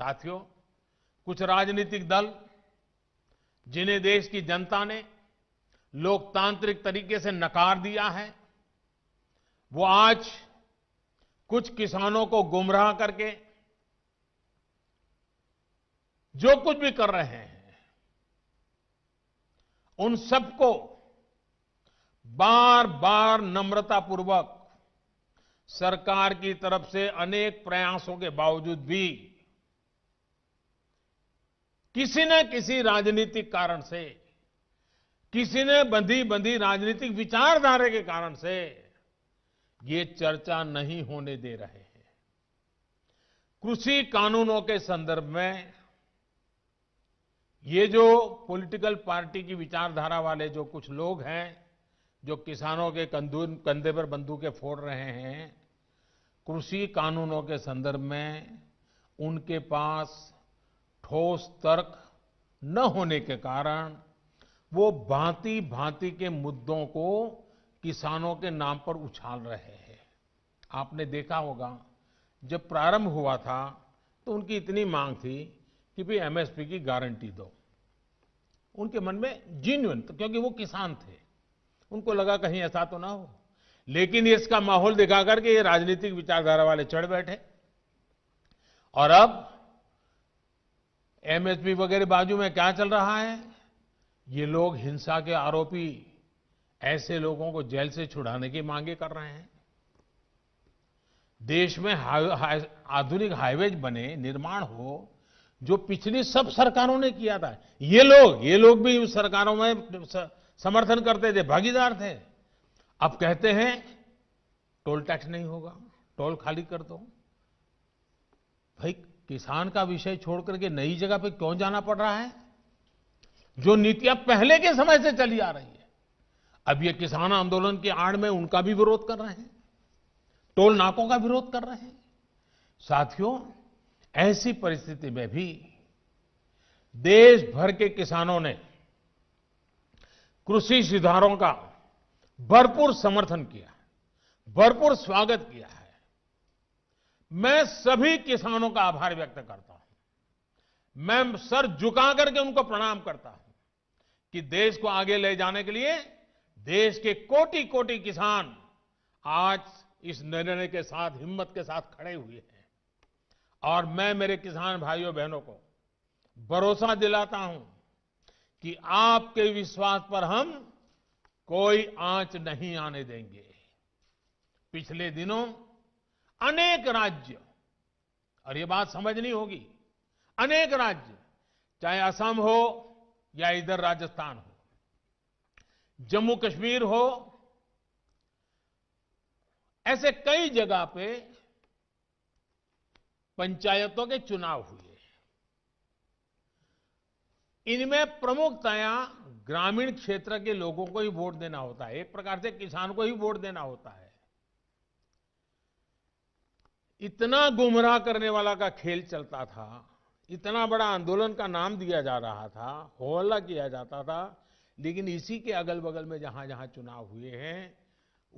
साथियों कुछ राजनीतिक दल जिन्हें देश की जनता ने लोकतांत्रिक तरीके से नकार दिया है वो आज कुछ किसानों को गुमराह करके जो कुछ भी कर रहे हैं उन सबको बार बार नम्रतापूर्वक सरकार की तरफ से अनेक प्रयासों के बावजूद भी किसी न किसी राजनीतिक कारण से किसी ने बंधी बंधी राजनीतिक विचारधारा के कारण से ये चर्चा नहीं होने दे रहे हैं कृषि कानूनों के संदर्भ में ये जो पॉलिटिकल पार्टी की विचारधारा वाले जो कुछ लोग हैं जो किसानों के कंधे पर बंदूकें फोड़ रहे हैं कृषि कानूनों के संदर्भ में उनके पास ठोस तर्क न होने के कारण वो भांति भांति के मुद्दों को किसानों के नाम पर उछाल रहे हैं आपने देखा होगा जब प्रारंभ हुआ था तो उनकी इतनी मांग थी कि भाई एमएसपी की गारंटी दो उनके मन में जीन्यून तो क्योंकि वो किसान थे उनको लगा कहीं ऐसा तो ना हो लेकिन इसका माहौल दिखा करके ये राजनीतिक विचारधारा वाले चढ़ बैठे और अब एमएसपी वगैरह बाजू में क्या चल रहा है ये लोग हिंसा के आरोपी ऐसे लोगों को जेल से छुड़ाने की मांगे कर रहे हैं देश में आधुनिक हाईवेज बने निर्माण हो जो पिछली सब सरकारों ने किया था ये लोग ये लोग भी उस सरकारों में समर्थन करते थे भागीदार थे अब कहते हैं टोल टैक्स नहीं होगा टोल खाली कर दो भाई किसान का विषय छोड़कर के नई जगह पे क्यों जाना पड़ रहा है जो नीतियां पहले के समय से चली आ रही है अब ये किसान आंदोलन की आड़ में उनका भी विरोध कर रहे हैं टोल नाकों का विरोध कर रहे हैं साथियों ऐसी परिस्थिति में भी देश भर के किसानों ने कृषि सुधारों का भरपूर समर्थन किया भरपूर स्वागत किया है मैं सभी किसानों का आभार व्यक्त करता हूं मैं सर झुका करके उनको प्रणाम करता हूं कि देश को आगे ले जाने के लिए देश के कोटि कोटि किसान आज इस निर्णय के साथ हिम्मत के साथ खड़े हुए हैं और मैं मेरे किसान भाइयों बहनों को भरोसा दिलाता हूं कि आपके विश्वास पर हम कोई आंच नहीं आने देंगे पिछले दिनों अनेक राज्य और ये बात समझनी होगी अनेक राज्य चाहे असम हो या इधर राजस्थान हो जम्मू कश्मीर हो ऐसे कई जगह पे पंचायतों के चुनाव हुए इनमें प्रमुखतया ग्रामीण क्षेत्र के लोगों को ही वोट देना होता है एक प्रकार से किसान को ही वोट देना होता है इतना गुमराह करने वाला का खेल चलता था इतना बड़ा आंदोलन का नाम दिया जा रहा था हौला किया जाता था लेकिन इसी के अगल बगल में जहां जहां चुनाव हुए हैं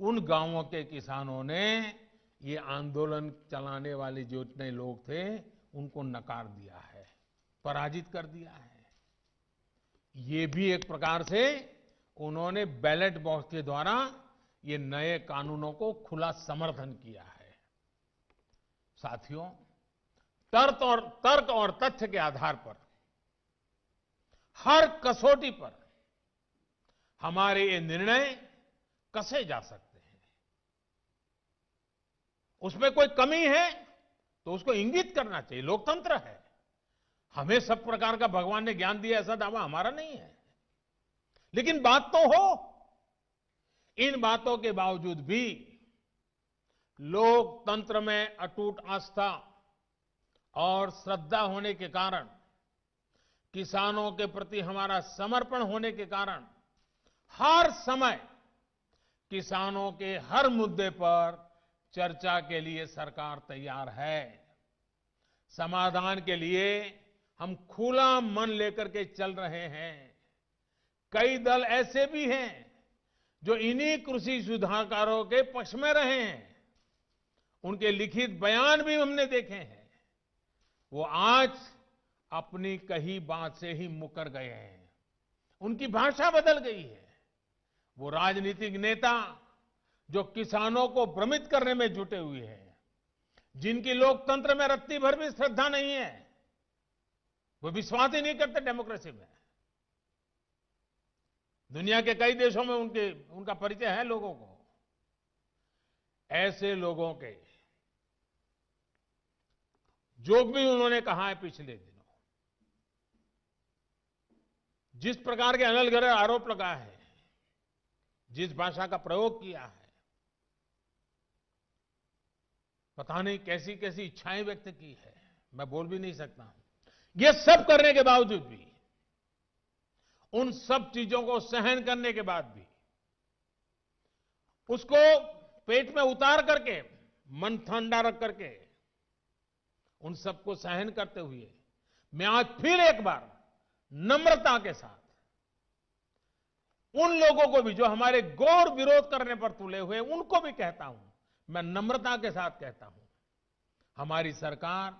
उन गांवों के किसानों ने ये आंदोलन चलाने वाले जो इतने लोग थे उनको नकार दिया है पराजित कर दिया है ये भी एक प्रकार से उन्होंने बैलेट बॉक्स के द्वारा ये नए कानूनों को खुला समर्थन किया है साथियों तर्क और तर्क और तथ्य के आधार पर हर कसौटी पर हमारे ये निर्णय कसे जा सकते हैं उसमें कोई कमी है तो उसको इंगित करना चाहिए लोकतंत्र है हमें सब प्रकार का भगवान ने ज्ञान दिया ऐसा दावा हमारा नहीं है लेकिन बात तो हो इन बातों के बावजूद भी लोकतंत्र में अटूट आस्था और श्रद्धा होने के कारण किसानों के प्रति हमारा समर्पण होने के कारण हर समय किसानों के हर मुद्दे पर चर्चा के लिए सरकार तैयार है समाधान के लिए हम खुला मन लेकर के चल रहे हैं कई दल ऐसे भी हैं जो इन्हीं कृषि सुधारकारों के पक्ष में रहे हैं उनके लिखित बयान भी हमने देखे हैं वो आज अपनी कही बात से ही मुकर गए हैं उनकी भाषा बदल गई है वो राजनीतिक नेता जो किसानों को भ्रमित करने में जुटे हुए हैं जिनकी लोकतंत्र में रत्ती भर भी श्रद्धा नहीं है वो विश्वास ही नहीं करते डेमोक्रेसी में दुनिया के कई देशों में उनके उनका परिचय है लोगों को ऐसे लोगों के जो भी उन्होंने कहा है पिछले दिनों जिस प्रकार के अनल गर आरोप लगा है जिस भाषा का प्रयोग किया है पता नहीं कैसी कैसी इच्छाएं व्यक्त की है मैं बोल भी नहीं सकता हूं यह सब करने के बावजूद भी उन सब चीजों को सहन करने के बाद भी उसको पेट में उतार करके मन ठंडा रख करके उन सबको सहन करते हुए मैं आज फिर एक बार नम्रता के साथ उन लोगों को भी जो हमारे गौर विरोध करने पर तुले हुए उनको भी कहता हूं मैं नम्रता के साथ कहता हूं हमारी सरकार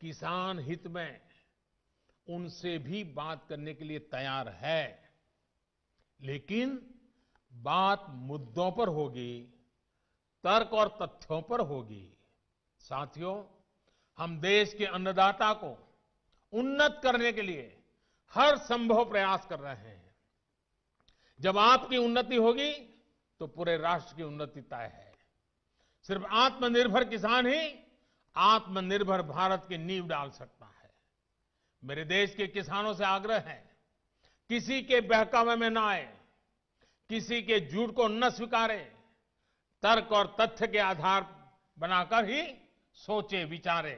किसान हित में उनसे भी बात करने के लिए तैयार है लेकिन बात मुद्दों पर होगी तर्क और तथ्यों पर होगी साथियों हम देश के अन्नदाता को उन्नत करने के लिए हर संभव प्रयास कर रहे हैं जब आपकी उन्नति होगी तो पूरे राष्ट्र की उन्नति तय है सिर्फ आत्मनिर्भर किसान ही आत्मनिर्भर भारत की नींव डाल सकता है मेरे देश के किसानों से आग्रह है किसी के बहकावे में ना आए किसी के झूठ को न स्वीकारे तर्क और तथ्य के आधार बनाकर ही सोचे विचारे